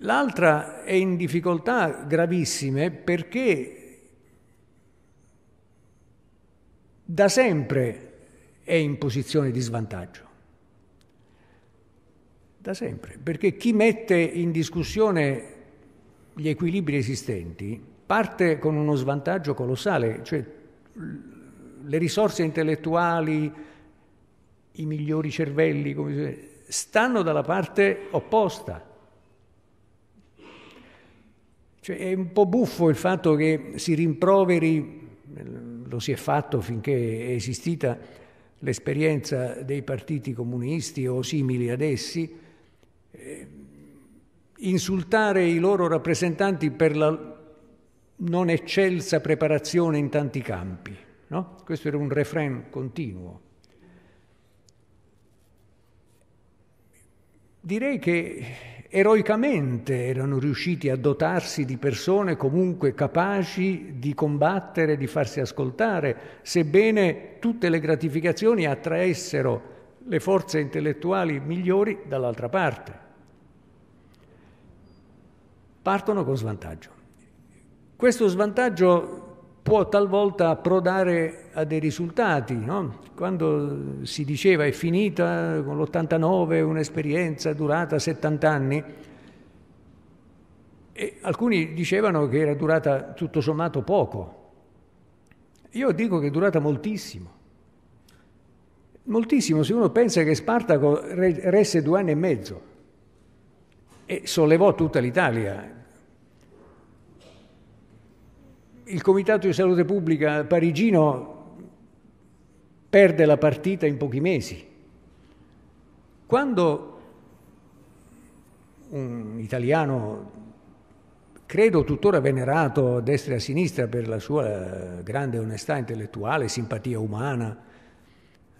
L'altra è in difficoltà gravissime perché da sempre è in posizione di svantaggio. Da sempre, perché chi mette in discussione gli equilibri esistenti parte con uno svantaggio colossale, cioè le risorse intellettuali, i migliori cervelli, come si dice, stanno dalla parte opposta. Cioè, è un po' buffo il fatto che si rimproveri, lo si è fatto finché è esistita l'esperienza dei partiti comunisti o simili ad essi, eh, insultare i loro rappresentanti per la non eccelsa preparazione in tanti campi. No? Questo era un refrain continuo. Direi che eroicamente erano riusciti a dotarsi di persone comunque capaci di combattere, di farsi ascoltare, sebbene tutte le gratificazioni attraessero le forze intellettuali migliori dall'altra parte. Partono con svantaggio. Questo svantaggio può talvolta approdare a dei risultati. No? Quando si diceva è finita con l'89 un'esperienza durata 70 anni, e alcuni dicevano che era durata tutto sommato poco. Io dico che è durata moltissimo. Moltissimo, se uno pensa che Spartaco resse due anni e mezzo e sollevò tutta l'Italia, il Comitato di Salute Pubblica parigino perde la partita in pochi mesi. Quando un italiano, credo tuttora venerato a destra e a sinistra per la sua grande onestà intellettuale, simpatia umana,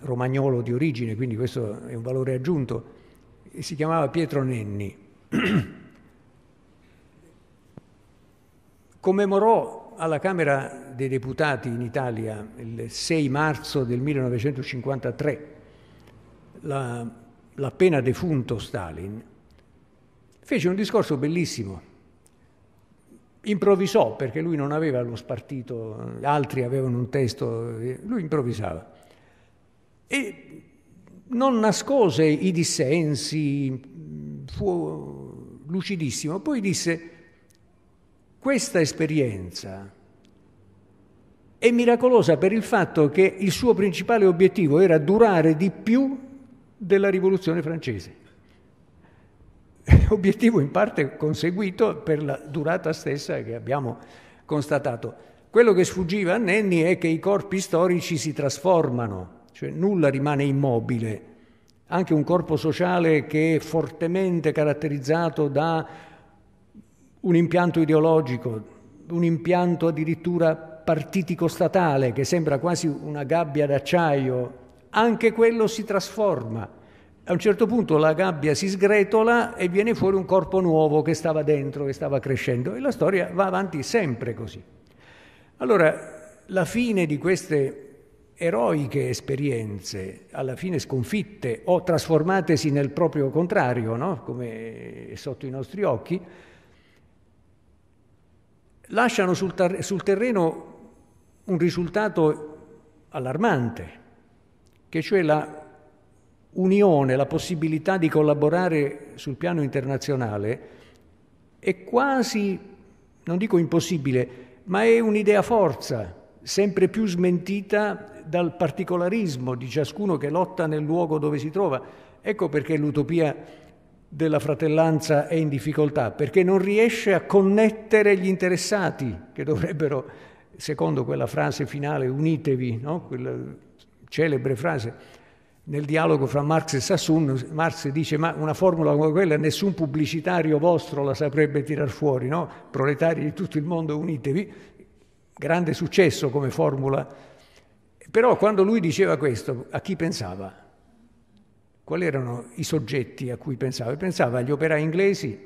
romagnolo di origine, quindi questo è un valore aggiunto, si chiamava Pietro Nenni, commemorò alla Camera dei Deputati in Italia il 6 marzo del 1953 l'appena defunto Stalin fece un discorso bellissimo. Improvvisò perché lui non aveva lo spartito, altri avevano un testo, lui improvvisava. E non nascose i dissensi, fu lucidissimo. Poi disse questa esperienza è miracolosa per il fatto che il suo principale obiettivo era durare di più della rivoluzione francese. Obiettivo in parte conseguito per la durata stessa che abbiamo constatato. Quello che sfuggiva a Nenni è che i corpi storici si trasformano, cioè nulla rimane immobile. Anche un corpo sociale che è fortemente caratterizzato da un impianto ideologico, un impianto addirittura partitico-statale che sembra quasi una gabbia d'acciaio, anche quello si trasforma. A un certo punto la gabbia si sgretola e viene fuori un corpo nuovo che stava dentro, che stava crescendo e la storia va avanti sempre così. Allora, la fine di queste eroiche esperienze, alla fine sconfitte o trasformatesi nel proprio contrario, no? come sotto i nostri occhi, lasciano sul, tar- sul terreno un risultato allarmante, che cioè la unione, la possibilità di collaborare sul piano internazionale è quasi, non dico impossibile, ma è un'idea forza, sempre più smentita dal particolarismo di ciascuno che lotta nel luogo dove si trova. Ecco perché l'utopia della fratellanza è in difficoltà perché non riesce a connettere gli interessati che dovrebbero, secondo quella frase finale, unitevi, no? quella celebre frase, nel dialogo fra Marx e Sassoon, Marx dice ma una formula come quella nessun pubblicitario vostro la saprebbe tirar fuori, no? proletari di tutto il mondo unitevi, grande successo come formula. Però quando lui diceva questo, a chi pensava? quali erano i soggetti a cui pensava? Pensava agli operai inglesi,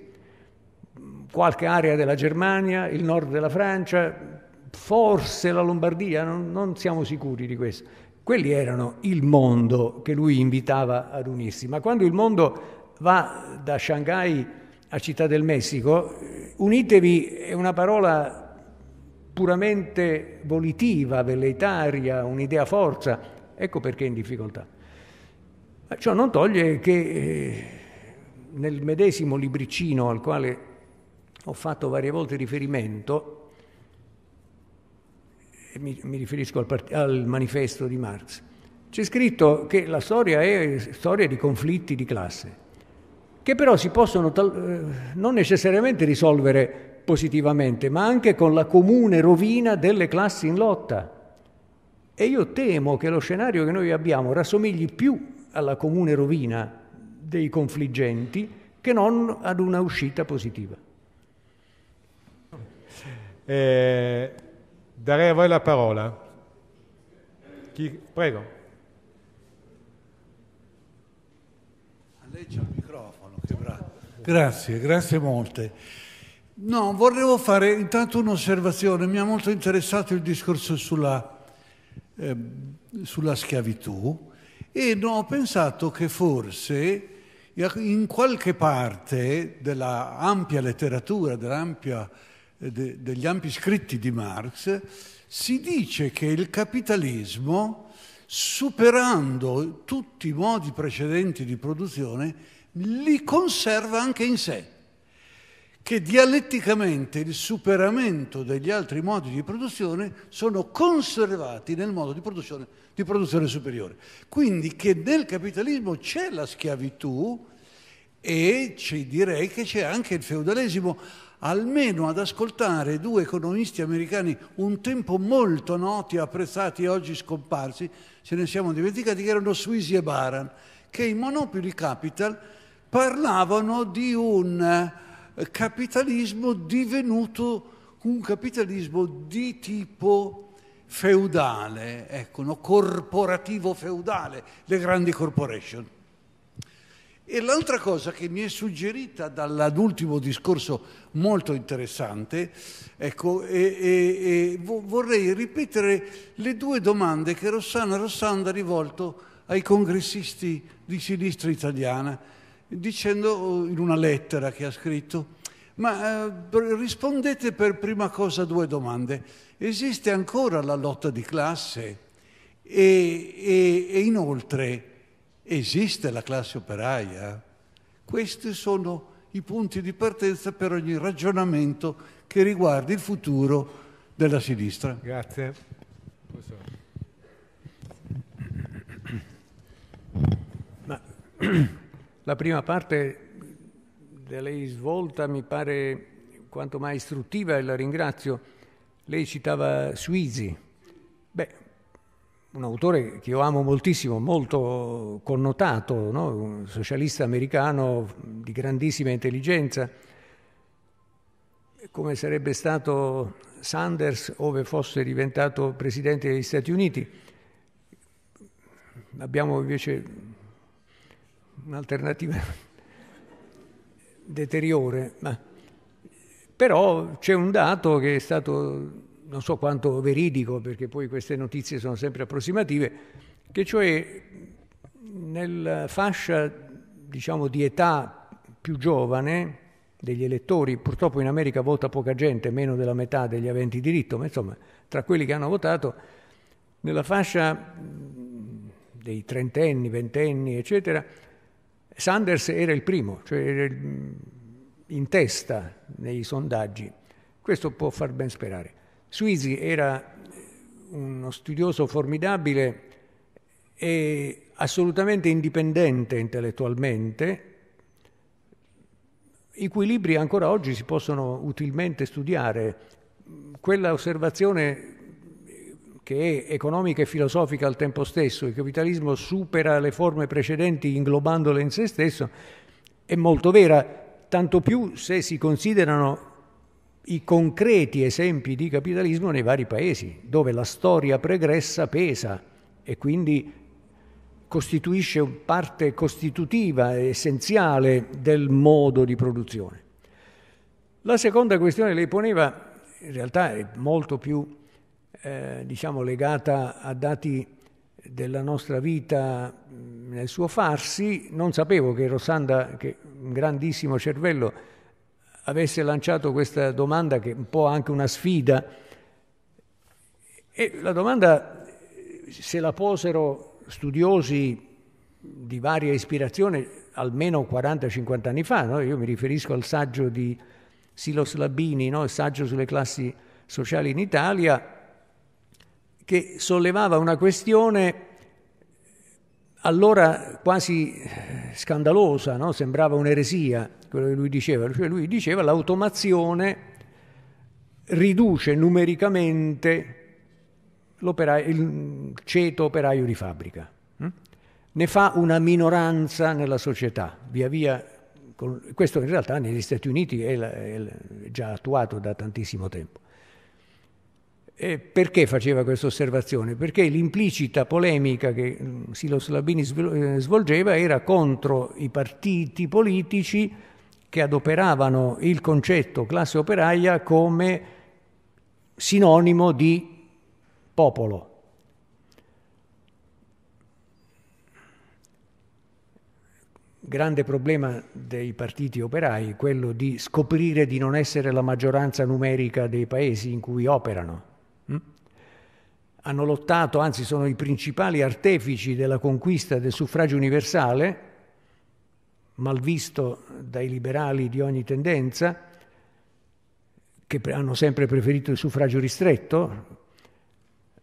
qualche area della Germania, il nord della Francia, forse la Lombardia, non, non, siamo sicuri di questo. Quelli erano il mondo che lui invitava ad unirsi, ma quando il mondo va da Shanghai a Città del Messico, unitevi è una parola puramente volitiva, velleitaria, un'idea forza, ecco perché è in difficoltà. Eh, ciò non toglie che eh, nel medesimo libricino al quale ho fatto varie volte riferimento, mi, mi riferisco al, part- al manifesto di Marx, c'è scritto che la storia è storia di conflitti di classe, che però si possono tal- eh, non necessariamente risolvere positivamente, ma anche con la comune rovina delle classi in lotta. E io temo che lo scenario che noi abbiamo rassomigli più alla comune rovina dei confliggenti che non ad una uscita positiva. Eh, darei a voi la parola. Chi, prego. Grazie, grazie molte. No, volevo fare intanto un'osservazione. Mi ha molto interessato il discorso sulla, eh, sulla schiavitù e no, ho pensato che forse in qualche parte dell'ampia letteratura, dell'ampia, eh, de, degli ampi scritti di Marx, si dice che il capitalismo, superando tutti i modi precedenti di produzione, li conserva anche in sé che dialetticamente il superamento degli altri modi di produzione sono conservati nel modo di produzione, di produzione superiore. Quindi che nel capitalismo c'è la schiavitù e direi che c'è anche il feudalesimo, almeno ad ascoltare due economisti americani un tempo molto noti, apprezzati e oggi scomparsi, ce ne siamo dimenticati, che erano Suisi e Baran, che in Monopoli Capital parlavano di un capitalismo divenuto un capitalismo di tipo feudale, ecco, no? corporativo feudale, le grandi corporation. E l'altra cosa che mi è suggerita dall'ultimo discorso molto interessante, ecco, e, e, e vorrei ripetere le due domande che Rossana Rossanda ha rivolto ai congressisti di sinistra italiana dicendo eh, in una lettera che ha scritto, ma eh, rispondete per prima cosa a due domande. Esiste ancora la lotta di classe e, e, e inoltre esiste la classe operaia? Questi sono i punti di partenza per ogni ragionamento che riguardi il futuro della sinistra. Grazie. Ma, La prima parte da lei svolta mi pare quanto mai istruttiva e la ringrazio. Lei citava Suizi, Beh, un autore che io amo moltissimo, molto connotato, no? un socialista americano di grandissima intelligenza. Come sarebbe stato Sanders ove fosse diventato presidente degli Stati Uniti? Abbiamo invece un'alternativa deteriore, ma però c'è un dato che è stato non so quanto veridico, perché poi queste notizie sono sempre approssimative, che cioè nella fascia diciamo, di età più giovane degli elettori, purtroppo in America vota poca gente, meno della metà degli aventi diritto, ma insomma tra quelli che hanno votato, nella fascia dei trentenni, ventenni, eccetera, Sanders era il primo, cioè in testa nei sondaggi. Questo può far ben sperare. Suisi era uno studioso formidabile e assolutamente indipendente intellettualmente, i cui libri ancora oggi si possono utilmente studiare. Quella osservazione che è economica e filosofica al tempo stesso, il capitalismo supera le forme precedenti inglobandole in se stesso, è molto vera, tanto più se si considerano i concreti esempi di capitalismo nei vari paesi, dove la storia pregressa pesa e quindi costituisce parte costitutiva, essenziale del modo di produzione. La seconda questione che lei poneva in realtà è molto più eh, diciamo, legata a dati della nostra vita nel suo farsi, non sapevo che Rosanda, che un grandissimo cervello, avesse lanciato questa domanda che è un po' anche una sfida. E la domanda se la posero studiosi di varia ispirazione almeno 40-50 anni fa, no? io mi riferisco al saggio di Silos Labini, no? il saggio sulle classi sociali in Italia, che sollevava una questione allora quasi eh, scandalosa, no? sembrava un'eresia quello che lui diceva, cioè lui diceva l'automazione riduce numericamente il ceto operaio di fabbrica, hm? ne fa una minoranza nella società, via via, con, questo in realtà negli Stati Uniti è, la, è già attuato da tantissimo tempo. Eh, perché faceva questa osservazione? Perché l'implicita polemica che mm, Silo Slabini eh, svolgeva era contro i partiti politici che adoperavano il concetto classe operaia come sinonimo di popolo. grande problema dei partiti operai, quello di scoprire di non essere la maggioranza numerica dei paesi in cui operano hanno lottato, anzi sono i principali artefici della conquista del suffragio universale, malvisto dai liberali di ogni tendenza, che hanno sempre preferito il suffragio ristretto,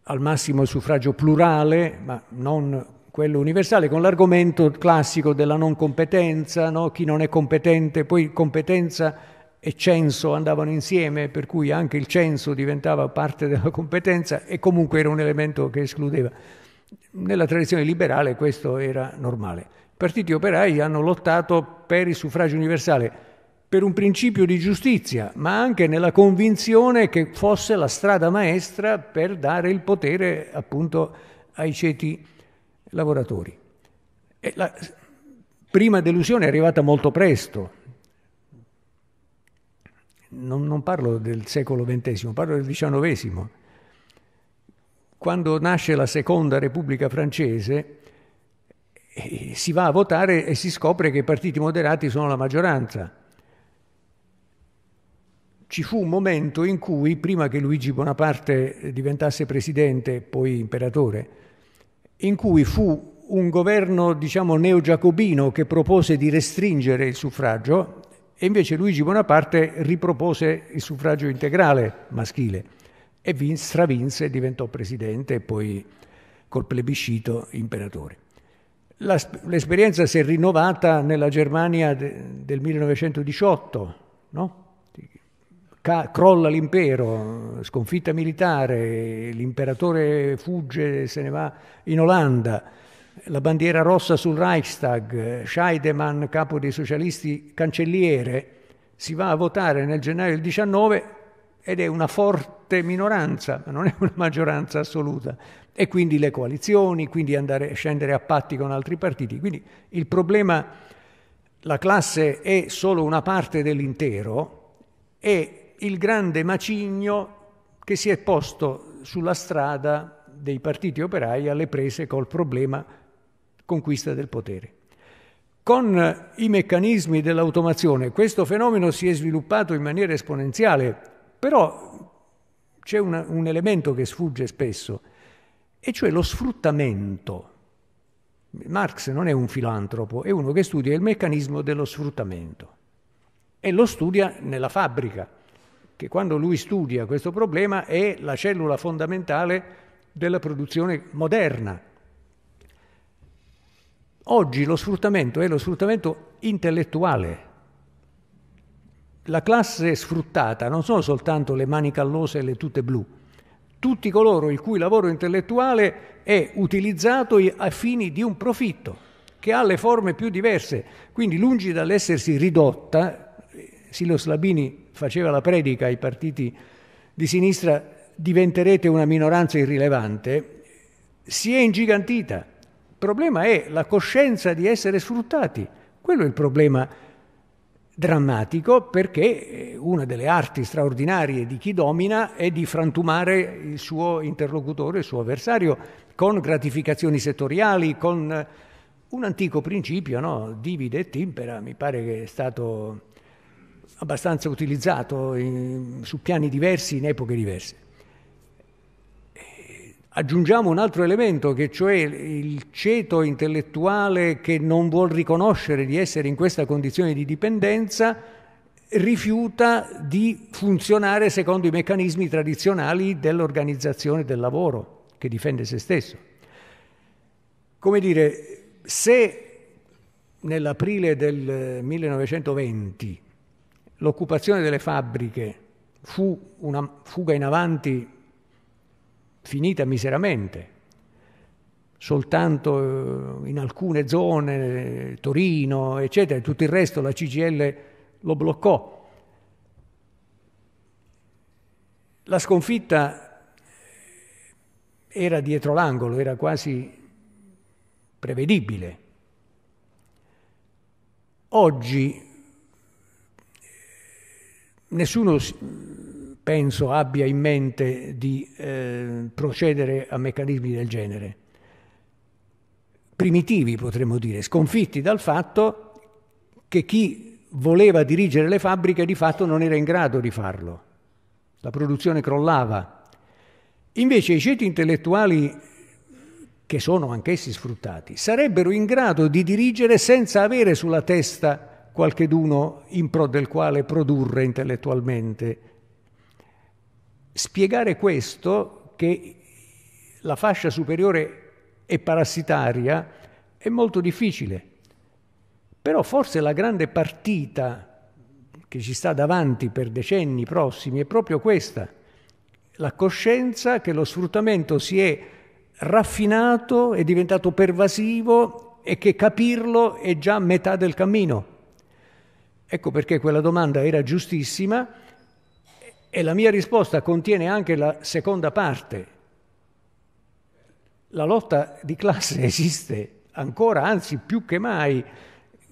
al massimo il suffragio plurale, ma non quello universale, con l'argomento classico della non competenza, no? chi non è competente, poi competenza e censo andavano insieme, per cui anche il censo diventava parte della competenza e comunque era un elemento che escludeva. Nella tradizione liberale questo era normale. I partiti operai hanno lottato per il suffragio universale, per un principio di giustizia, ma anche nella convinzione che fosse la strada maestra per dare il potere appunto ai ceti lavoratori. La prima delusione è arrivata molto presto, non, non parlo del secolo XX, parlo del XIX. Quando nasce la seconda Repubblica francese, eh, si va a votare e si scopre che i partiti moderati sono la maggioranza. Ci fu un momento in cui, prima che Luigi Bonaparte diventasse presidente e poi imperatore, in cui fu un governo, diciamo, neogiacobino che propose di restringere il suffragio e invece Luigi Bonaparte ripropose il suffragio integrale maschile e vin, stravinse, diventò presidente e poi col plebiscito imperatore. La, l'esperienza si è rinnovata nella Germania de, del 1918, no? Ca- crolla l'impero, sconfitta militare, l'imperatore fugge, se ne va in Olanda la bandiera rossa sul Reichstag, Scheidemann, capo dei socialisti, cancelliere, si va a votare nel gennaio del 19 ed è una forte minoranza, ma non è una maggioranza assoluta. E quindi le coalizioni, quindi andare, scendere a patti con altri partiti. Quindi il problema, la classe è solo una parte dell'intero e il grande macigno che si è posto sulla strada dei partiti operai alle prese col problema conquista del potere. Con i meccanismi dell'automazione questo fenomeno si è sviluppato in maniera esponenziale, però c'è una, un elemento che sfugge spesso, e cioè lo sfruttamento. Marx non è un filantropo, è uno che studia il meccanismo dello sfruttamento e lo studia nella fabbrica, che quando lui studia questo problema è la cellula fondamentale della produzione moderna. Oggi lo sfruttamento è lo sfruttamento intellettuale. La classe sfruttata non sono soltanto le mani callose e le tute blu, tutti coloro il cui lavoro intellettuale è utilizzato a fini di un profitto, che ha le forme più diverse. Quindi lungi dall'essersi ridotta, Silo Slabini faceva la predica ai partiti di sinistra diventerete una minoranza irrilevante, si è ingigantita il problema è la coscienza di essere sfruttati. Quello è il problema drammatico perché eh, una delle arti straordinarie di chi domina è di frantumare il suo interlocutore, il suo avversario, con gratificazioni settoriali, con eh, un antico principio, no? divide e timpera, mi pare che è stato abbastanza utilizzato in, su piani diversi in epoche diverse aggiungiamo un altro elemento, che cioè il ceto intellettuale che non vuol riconoscere di essere in questa condizione di dipendenza rifiuta di funzionare secondo i meccanismi tradizionali dell'organizzazione del lavoro che difende se stesso. Come dire, se nell'aprile del 1920 eh, l'occupazione delle fabbriche fu una fuga in avanti finita miseramente. Soltanto eh, in alcune zone, Torino, eccetera, tutto il resto la CGL lo bloccò. La sconfitta era dietro l'angolo, era quasi prevedibile. Oggi nessuno penso abbia in mente di eh, procedere a meccanismi del genere. Primitivi potremmo dire, sconfitti dal fatto che chi voleva dirigere le fabbriche di fatto non era in grado di farlo. La produzione crollava. Invece i ceti intellettuali, che sono anch'essi sfruttati, sarebbero in grado di dirigere senza avere sulla testa qualcheduno in pro del quale produrre intellettualmente. Spiegare questo, che la fascia superiore è parassitaria, è molto difficile. Però forse la grande partita che ci sta davanti per decenni prossimi è proprio questa, la coscienza che lo sfruttamento si è raffinato, è diventato pervasivo e che capirlo è già metà del cammino. Ecco perché quella domanda era giustissima e la mia risposta contiene anche la seconda parte. La lotta di classe esiste ancora, anzi più che mai.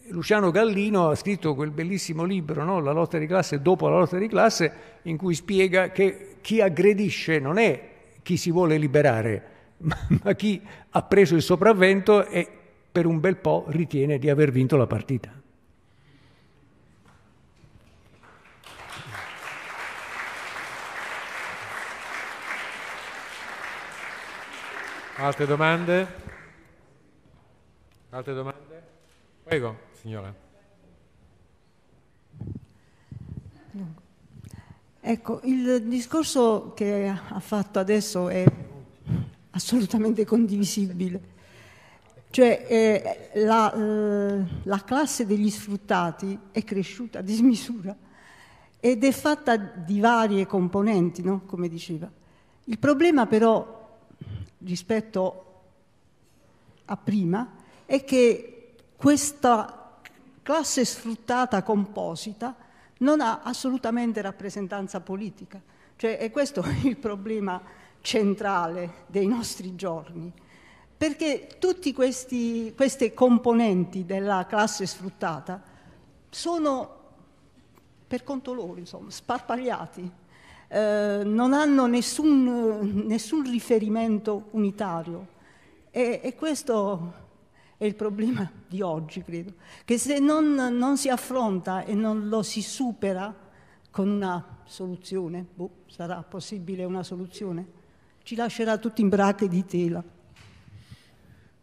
Luciano Gallino ha scritto quel bellissimo libro, no? La lotta di classe dopo la lotta di classe, in cui spiega che chi aggredisce non è chi si vuole liberare, ma, ma chi ha preso il sopravvento e per un bel po' ritiene di aver vinto la partita. Altre domande? Altre domande? Prego, signora. Ecco, il discorso che ha fatto adesso è assolutamente condivisibile. Cioè eh, la, eh, la classe degli sfruttati è cresciuta a dismisura ed è fatta di varie componenti, no? come diceva. Il problema però rispetto a prima è che questa classe sfruttata composita non ha assolutamente rappresentanza politica. Cioè, è questo il problema centrale dei nostri giorni, perché tutte queste componenti della classe sfruttata sono per conto loro, insomma, sparpagliati eh, non hanno nessun, nessun, riferimento unitario. E, e questo è il problema di oggi, credo, che se non, non, si affronta e non lo si supera con una soluzione, boh, sarà possibile una soluzione, ci lascerà tutti in brache di tela.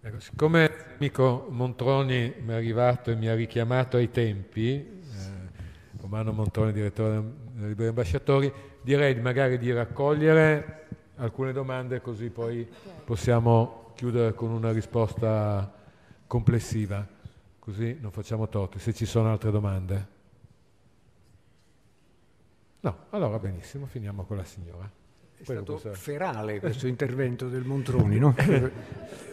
Ecco, siccome l'amico Montroni mi è arrivato e mi ha richiamato ai tempi, eh, Romano Montroni, direttore del Libro degli Ambasciatori, direi magari di raccogliere alcune domande così poi possiamo chiudere con una risposta complessiva, così non facciamo torti, se ci sono altre domande. No, allora benissimo, finiamo con la signora. È Quello stato questo... ferale questo intervento del Montroni, no?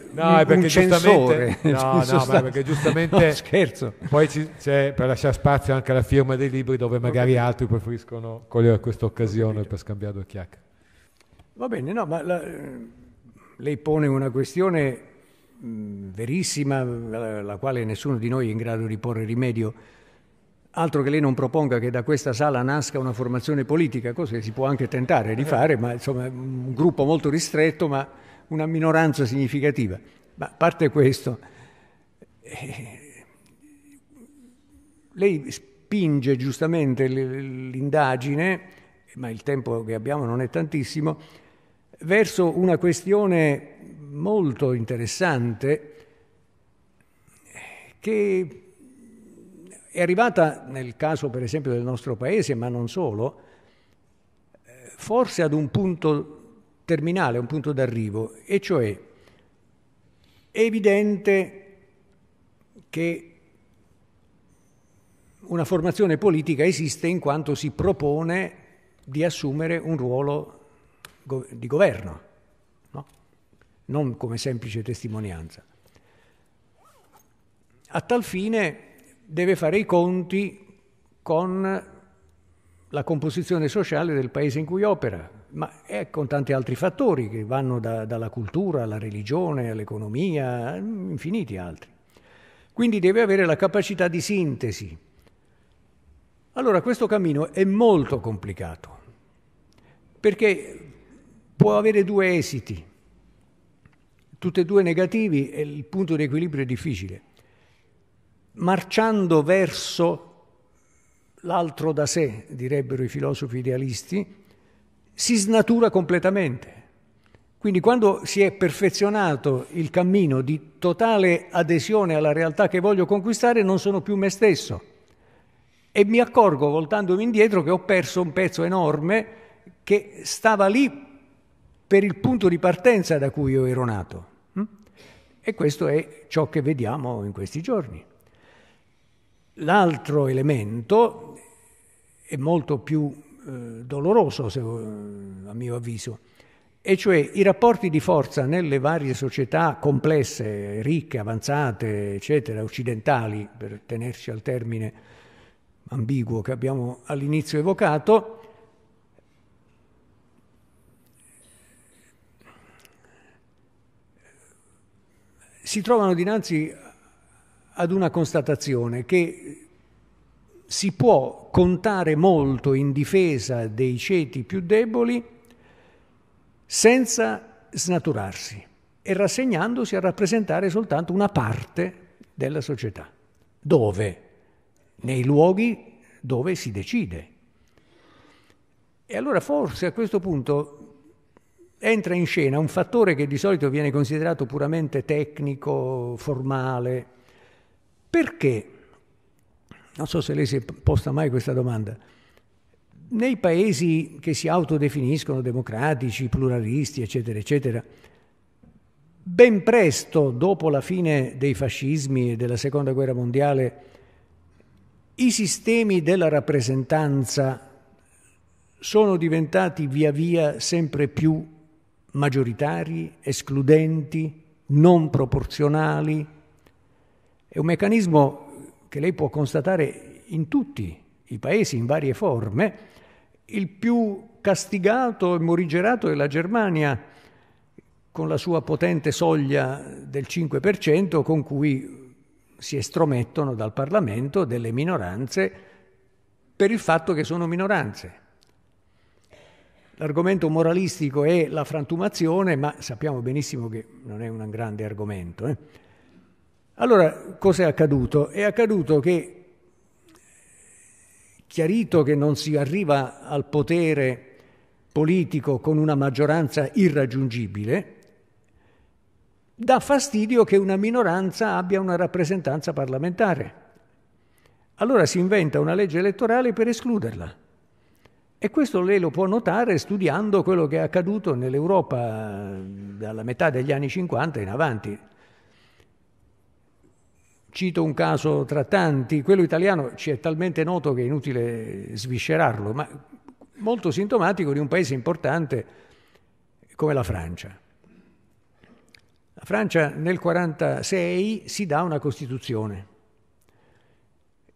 no, è perché giustamente, no, no, perché giustamente no, scherzo. poi c'è per lasciare spazio anche alla firma dei libri dove magari altri preferiscono cogliere questa occasione per scambiare due chiacchiere. Va bene, no, ma la, lei pone una questione mh, verissima alla quale nessuno di noi è in grado di porre rimedio. Altro che lei non proponga che da questa sala nasca una formazione politica, cosa che si può anche tentare di eh. fare, ma insomma un gruppo molto ristretto, ma una minoranza significativa. Ma a parte questo, eh, lei spinge giustamente l'indagine, ma il tempo che abbiamo non è tantissimo, verso una questione molto interessante che è arrivata nel caso per esempio del nostro paese, ma non solo, eh, forse ad un punto terminale, un punto d'arrivo, e cioè è evidente che una formazione politica esiste in quanto si propone di assumere un ruolo di governo, no? non come semplice testimonianza. A tal fine deve fare i conti con la composizione sociale del paese in cui opera, ma è con tanti altri fattori che vanno da, dalla cultura alla religione, all'economia, infiniti altri. Quindi deve avere la capacità di sintesi. Allora questo cammino è molto complicato perché può avere due esiti, tutti e due negativi e il punto di equilibrio è difficile. Marciando verso l'altro da sé, direbbero i filosofi idealisti, si snatura completamente. Quindi quando si è perfezionato il cammino di totale adesione alla realtà che voglio conquistare, non sono più me stesso. E mi accorgo, voltandomi indietro, che ho perso un pezzo enorme che stava lì per il punto di partenza da cui io ero nato. Mm? E questo è ciò che vediamo in questi giorni. L'altro elemento è molto più eh, doloroso, se, eh, a mio avviso, e cioè i rapporti di forza nelle varie società complesse, ricche, avanzate, eccetera, occidentali, per tenerci al termine ambiguo che abbiamo all'inizio evocato, si trovano dinanzi ad una constatazione che si può contare molto in difesa dei ceti più deboli senza snaturarsi e rassegnandosi a rappresentare soltanto una parte della società. Dove? Nei luoghi dove si decide. E allora forse a questo punto entra in scena un fattore che di solito viene considerato puramente tecnico, formale. Perché non so se lei si è posta mai questa domanda, nei paesi che si autodefiniscono democratici, pluralisti, eccetera, eccetera, ben presto, dopo la fine dei fascismi e della Seconda Guerra Mondiale, i sistemi della rappresentanza sono diventati via via sempre più maggioritari, escludenti, non proporzionali. È un meccanismo che lei può constatare in tutti i paesi in varie forme, il più castigato e morigerato è la Germania, con la sua potente soglia del 5% con cui si estromettono dal Parlamento delle minoranze per il fatto che sono minoranze. L'argomento moralistico è la frantumazione, ma sappiamo benissimo che non è un grande argomento. Eh? Allora, cos'è accaduto? È accaduto che, chiarito che non si arriva al potere politico con una maggioranza irraggiungibile, dà fastidio che una minoranza abbia una rappresentanza parlamentare. Allora si inventa una legge elettorale per escluderla. E questo lei lo può notare studiando quello che è accaduto nell'Europa eh, dalla metà degli anni 50 in avanti. Cito un caso tra tanti, quello italiano ci è talmente noto che è inutile sviscerarlo, ma molto sintomatico di un paese importante come la Francia. La Francia nel 1946 si dà una Costituzione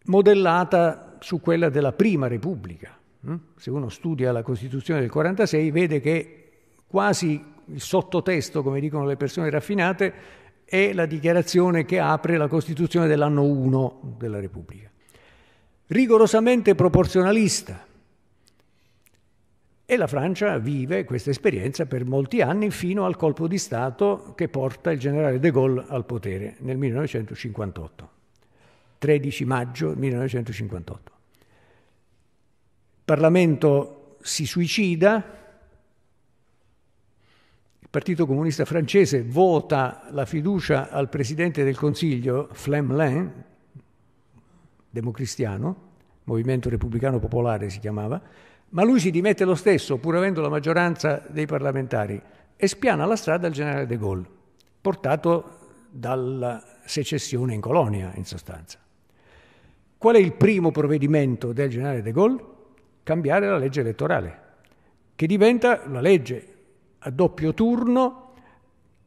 modellata su quella della Prima Repubblica. Hm? Se uno studia la Costituzione del 1946 vede che quasi il sottotesto, come dicono le persone raffinate, è la dichiarazione che apre la Costituzione dell'anno 1 della Repubblica. Rigorosamente proporzionalista. E la Francia vive questa esperienza per molti anni fino al colpo di Stato che porta il generale de Gaulle al potere nel 1958, 13 maggio 1958. Il Parlamento si suicida, Partito Comunista Francese vota la fiducia al Presidente del Consiglio, Flemlin, democristiano, Movimento Repubblicano Popolare si chiamava, ma lui si dimette lo stesso, pur avendo la maggioranza dei parlamentari, e spiana la strada al generale De Gaulle, portato dalla secessione in colonia, in sostanza. Qual è il primo provvedimento del generale De Gaulle? Cambiare la legge elettorale, che diventa la legge a doppio turno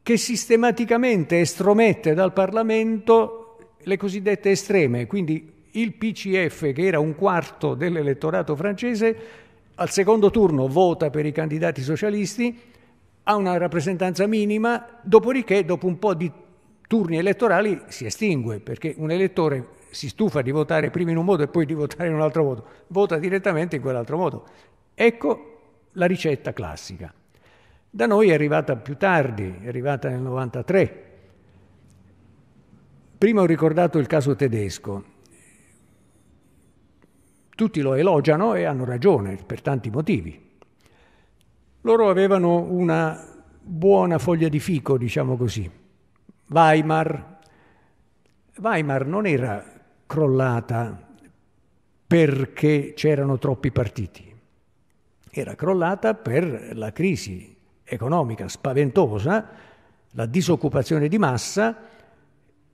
che sistematicamente estromette dal Parlamento le cosiddette estreme, quindi il PCF, che era un quarto dell'elettorato francese, al secondo turno vota per i candidati socialisti, ha una rappresentanza minima, dopodiché dopo un po' di turni elettorali si estingue, perché un elettore si stufa di votare prima in un modo e poi di votare in un altro modo, vota direttamente in quell'altro modo. Ecco la ricetta classica. Da noi è arrivata più tardi, è arrivata nel 93. Prima ho ricordato il caso tedesco. Tutti lo elogiano e hanno ragione per tanti motivi. Loro avevano una buona foglia di fico, diciamo così. Weimar. Weimar non era crollata perché c'erano troppi partiti, era crollata per la crisi economica spaventosa, la disoccupazione di massa,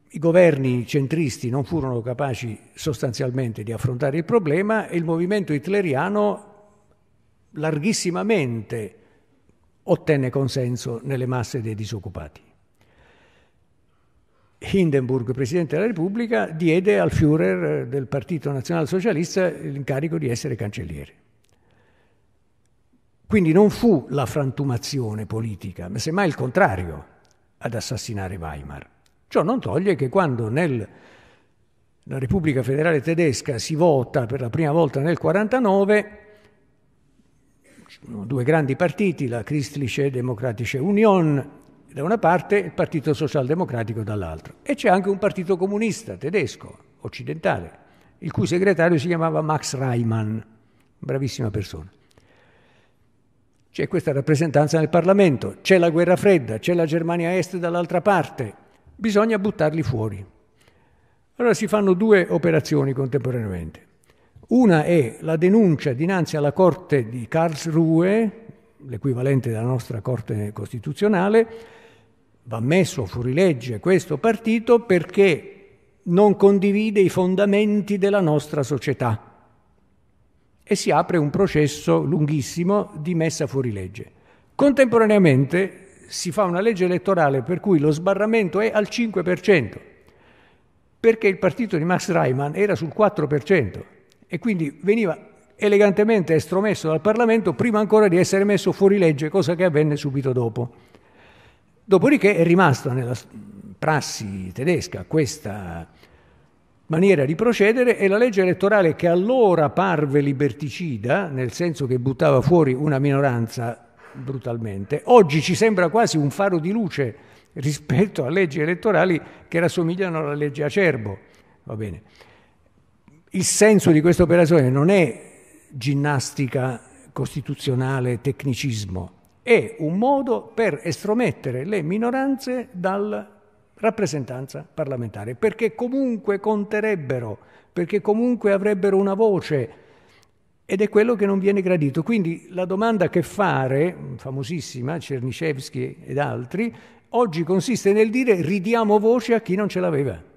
i governi centristi non furono capaci sostanzialmente di affrontare il problema e il movimento hitleriano larghissimamente ottenne consenso nelle masse dei disoccupati. Hindenburg, Presidente della Repubblica, diede al Führer del Partito Nazionalsocialista l'incarico di essere cancelliere. Quindi non fu la frantumazione politica, ma semmai il contrario ad assassinare Weimar. Ciò non toglie che quando nella Repubblica Federale Tedesca si vota per la prima volta nel 1949, due grandi partiti, la Christliche Demokratische Union da una parte e il Partito Socialdemocratico dall'altra. E c'è anche un partito comunista tedesco, occidentale, il cui segretario si chiamava Max Reimann, bravissima persona c'è questa rappresentanza nel Parlamento, c'è la guerra fredda, c'è la Germania Est dall'altra parte, bisogna buttarli fuori. Allora si fanno due operazioni contemporaneamente. Una è la denuncia dinanzi alla Corte di Karlsruhe, l'equivalente della nostra Corte Costituzionale, va messo fuori legge questo partito perché non condivide i fondamenti della nostra società e si apre un processo lunghissimo di messa fuori legge. Contemporaneamente si fa una legge elettorale per cui lo sbarramento è al 5%, perché il partito di Max Reimann era sul 4% e quindi veniva elegantemente estromesso dal Parlamento prima ancora di essere messo fuori legge, cosa che avvenne subito dopo. Dopodiché è rimasta nella prassi tedesca questa maniera di procedere e la legge elettorale che allora parve liberticida, nel senso che buttava fuori una minoranza brutalmente, oggi ci sembra quasi un faro di luce rispetto a leggi elettorali che rassomigliano alla legge acerbo. Va bene. Il senso di questa operazione non è ginnastica costituzionale, tecnicismo, è un modo per estromettere le minoranze dal rappresentanza parlamentare, perché comunque conterebbero, perché comunque avrebbero una voce ed è quello che non viene gradito. Quindi la domanda che fare, famosissima, Cernicevski ed altri, oggi consiste nel dire ridiamo voce a chi non ce l'aveva.